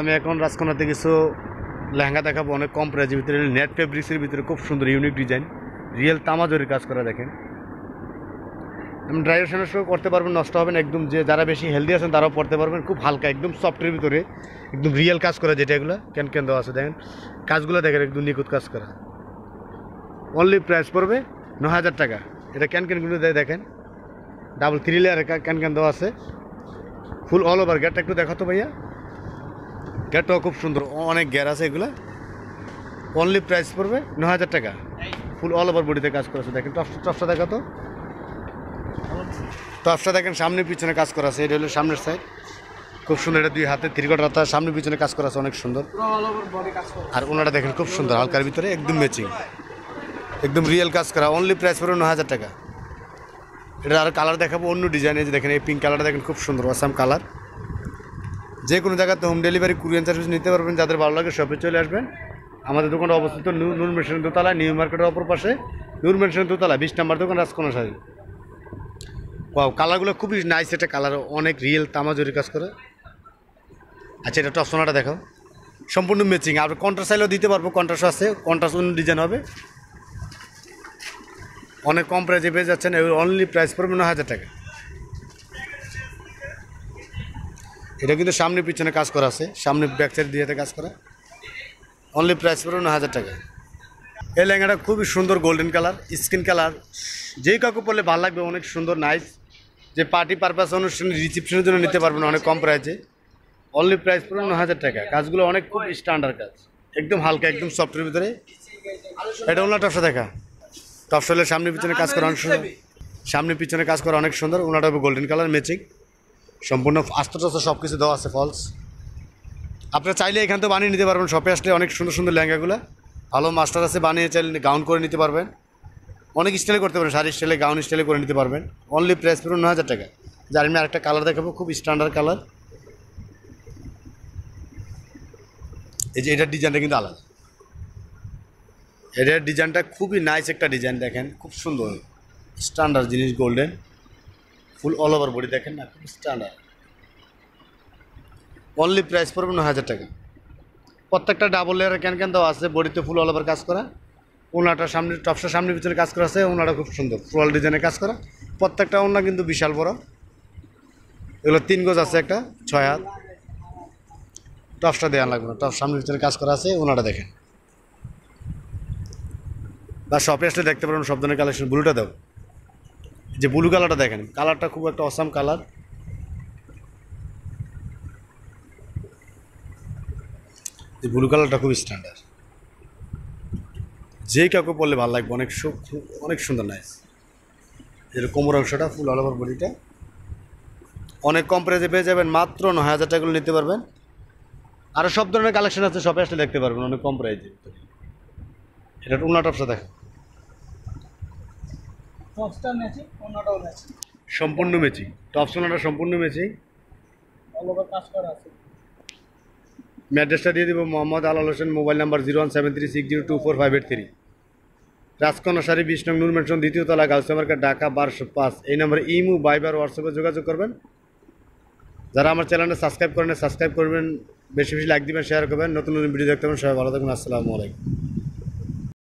আমি এখন রাজকনাতে কিছু লেহেঙ্গা দেখাবো অনেক কম প্রাইজের ভিতরে নেট ফেব্রিক্সের ভিতরে খুব সুন্দর ইউনিক ডিজাইন রিয়েল তামাজরি কাজ করা দেখেন ড্রাইভেশনের সঙ্গে করতে পারবেন নষ্ট হবেন একদম যে যারা বেশি হেলদি আছেন তারাও পড়তে পারবেন খুব হালকা একদম সফটের ভিতরে একদম রিয়েল কাজ করা যেটা এগুলো ক্যান কেন দেওয়া আছে দেখেন কাজগুলো দেখেন একদম নিখুঁত কাজ করা অনলি প্রাইস পড়বে ন হাজার টাকা এটা ক্যান ক্যানগুলো দেয় দেখেন ডাবল থ্রি লেয়ারের ক্যান ক্যান দেওয়া আছে ফুল অল ওভার গেটটা একটু দেখাতো ভাইয়া গেটটাও খুব সুন্দর অনেক গ্যার আছে এগুলো অনলি প্রাইস পড়বে ন হাজার টাকা ফুল অল ওভার বডিতে কাজ করেছে দেখেন টপসা দেখা তো টপসা দেখেন সামনে পিছনে কাজ করা আছে এটা হলো সামনের সাইড খুব সুন্দর এটা দুই হাতে ত্রিকট রাতা সামনে পিছনে কাজ করা আছে অনেক সুন্দর আর ওনারা দেখেন খুব সুন্দর হালকার ভিতরে একদম ম্যাচিং একদম রিয়েল কাজ করা অনলি প্রাইস পড়বে ন হাজার টাকা এটা আর কালার দেখাবো অন্য ডিজাইনে যে দেখেন এই পিঙ্ক কালারটা দেখেন খুব সুন্দর আসাম কালার যে কোনো জায়গাতে হোম ডেলিভারি কুরিয়ান সার্ভিস নিতে পারবেন যাদের ভালো লাগে শপে চলে আসবেন আমাদের দোকানটা অবস্থিত নূর মেশিনের দোতলা নিউ মার্কেটের অপর পাশে নূর মেশিনের দোতলা বিশ নাম্বার দোকান রাজকোনা সাহেব ওয়াও কালারগুলো খুবই নাইস একটা কালার অনেক রিয়েল তামাজুরি কাজ করে আচ্ছা এটা টপসোনাটা দেখো সম্পূর্ণ ম্যাচিং আর কন্ট্রাস্ট সাইলেও দিতে পারবো কন্ট্রাস্ট আছে কন্ট্রাস্ট অন্য ডিজাইন হবে অনেক কম প্রাইসে পেয়ে যাচ্ছেন অনলি প্রাইস পড়বে ন হাজার টাকা এটা কিন্তু সামনে পিছনে কাজ করা আছে সামনে ব্যাক সাইড দিয়ে কাজ করা অনলি প্রাইস পড়ে হাজার টাকা এই লেহেঙ্গাটা খুবই সুন্দর গোল্ডেন কালার স্কিন কালার যেই কাকু পরলে ভালো লাগবে অনেক সুন্দর নাইস যে পার্টি পারপাস অনুষ্ঠানে রিসিপশনের জন্য নিতে পারবেন অনেক কম প্রাইসে অনলি প্রাইস পড়ে ন হাজার টাকা কাজগুলো অনেক খুব স্ট্যান্ডার্ড কাজ একদম হালকা একদম সফটের ভিতরে এটা ওনার টপসা দেখা টপসা হলে সামনে পিছনে কাজ করা অনেক সুন্দর সামনে পিছনে কাজ করা অনেক সুন্দর ওনাটা হবে গোল্ডেন কালার ম্যাচিং সম্পূর্ণ আস্ত টাস্ত সব কিছু দেওয়া আছে ফলস আপনারা চাইলে এখান থেকে বানিয়ে নিতে পারবেন শপে আসলে অনেক সুন্দর সুন্দর ল্যাঙ্গাগুলো ভালো মাস্টার আছে বানিয়ে চাইলে গাউন করে নিতে পারবেন অনেক স্টাইলে করতে পারেন শাড়ি স্টাইলে গাউন স্টাইলে করে নিতে পারবেন অনলি প্রাইস পড়ুন ন হাজার টাকা যার আমি আরেকটা কালার দেখাবো খুব স্ট্যান্ডার্ড কালার এই যে এটার ডিজাইনটা কিন্তু আলাদা এটার ডিজাইনটা খুবই নাইস একটা ডিজাইন দেখেন খুব সুন্দর স্ট্যান্ডার্ড জিনিস গোল্ডেন ফুল অল ওভার বডি দেখেন না খুব স্ট্যান্ডার্ড অনলি প্রাইস পড়বে নয় হাজার টাকা প্রত্যেকটা ডাবল লেয়ারের ক্যান ক্যান দেওয়া আছে বডিতে ফুল অল ওভার কাজ করা ওনাটা সামনে টপসা সামনে পিছনে কাজ করা আছে ওনাটা খুব সুন্দর ফ্লোয়াল ডিজাইনে কাজ করা প্রত্যেকটা ওনা কিন্তু বিশাল বড় এগুলো তিন গজ আছে একটা ছয় হাত টপসটা দেওয়া লাগবে না টপ সামনে পিছনে কাজ করা আছে ওনাটা দেখেন বা শপে আসলে দেখতে পারেন সব ধরনের কালেকশন ব্লুটা দেবো যে ব্লু কালারটা দেখেন কালারটা খুব একটা অসাম কালার যে ব্লু কালারটা খুব স্ট্যান্ডার্ড যে কাউকে পরলে ভালো লাগবে অনেক অনেক সুন্দর নাইস এর কোমর অংশটা ফুল অল ওভার বডিটা অনেক কম প্রাইজে পেয়ে যাবেন মাত্র নয় হাজার টাকাগুলো নিতে পারবেন আরও সব ধরনের কালেকশন আছে শপে আসলে দেখতে পারবেন অনেক কম প্রাইসে এটা উন্না টপসা দেখেন টপসটা ম্যাচিং অন্যটাও ম্যাচিং সম্পূর্ণ ম্যাচিং টপস অন্যটা সম্পূর্ণ ম্যাচিং অল কাজ করা আছে অ্যাড্রেসটা দিয়ে দিব Mohammad Alal Hossain mobile number zero one seven three six zero two four five eight three রাজকন্যা শাড়ি বিশ নং নূর মেনশন দ্বিতীয় তলা গার্লস মার্কেট ঢাকা বারোশো পাঁচ এই নম্বরে ইমু বাইবার হোয়াটসঅ্যাপে যোগাযোগ করবেন যারা আমার চ্যানেলে সাবস্ক্রাইব করেন সাবস্ক্রাইব করবেন বেশি বেশি লাইক দিবেন শেয়ার করবেন নতুন নতুন ভিডিও দেখতে পাবেন সবাই ভালো থাকবেন আসসালামু আলাইকুম